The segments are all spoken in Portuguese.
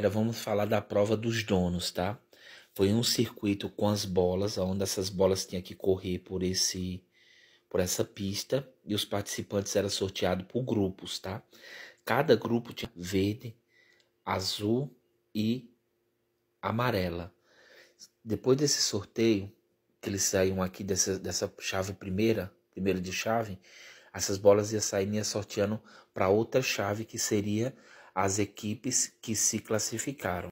Agora vamos falar da prova dos donos, tá? Foi um circuito com as bolas, onde essas bolas tinham que correr por esse por essa pista e os participantes eram sorteados por grupos, tá? Cada grupo tinha verde, azul e amarela. Depois desse sorteio, que eles saíam aqui dessa, dessa chave primeira, primeira de chave, essas bolas iam saindo e ia sorteando para outra chave que seria as equipes que se classificaram.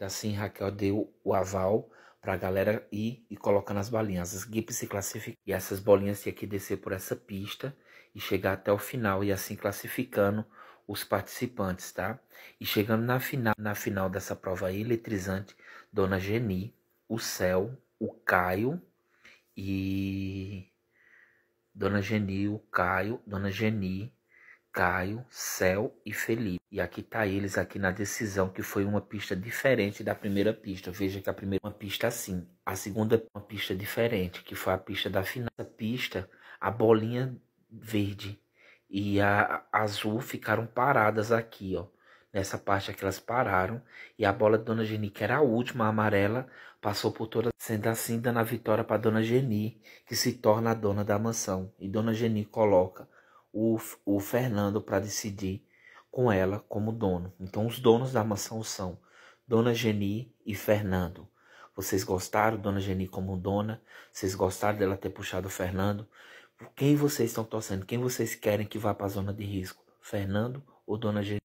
Assim, Raquel deu o aval para a galera ir e colocando as balinhas. As equipes se classificam e essas bolinhas tinham que descer por essa pista e chegar até o final e assim classificando os participantes, tá? E chegando na final, na final dessa prova aí eletrizante, Dona Geni, o Céu, o Caio e Dona Geni, o Caio, Dona Geni, Caio, Céu e Felipe. E aqui tá eles aqui na decisão, que foi uma pista diferente da primeira pista. Veja que a primeira uma pista assim, a segunda uma pista diferente, que foi a pista da final. Essa pista, a bolinha verde e a, a azul ficaram paradas aqui, ó. Nessa parte aqui é elas pararam e a bola de Dona Geni, que era a última, a amarela, passou por toda, sendo assim dando a vitória para Dona Geni, que se torna a dona da mansão. E Dona Geni coloca o, o Fernando para decidir com ela como dono. Então, os donos da mansão são Dona Geni e Fernando. Vocês gostaram Dona Geni como dona? Vocês gostaram dela ter puxado o Fernando? quem vocês estão torcendo? Quem vocês querem que vá para a zona de risco? Fernando ou Dona Geni?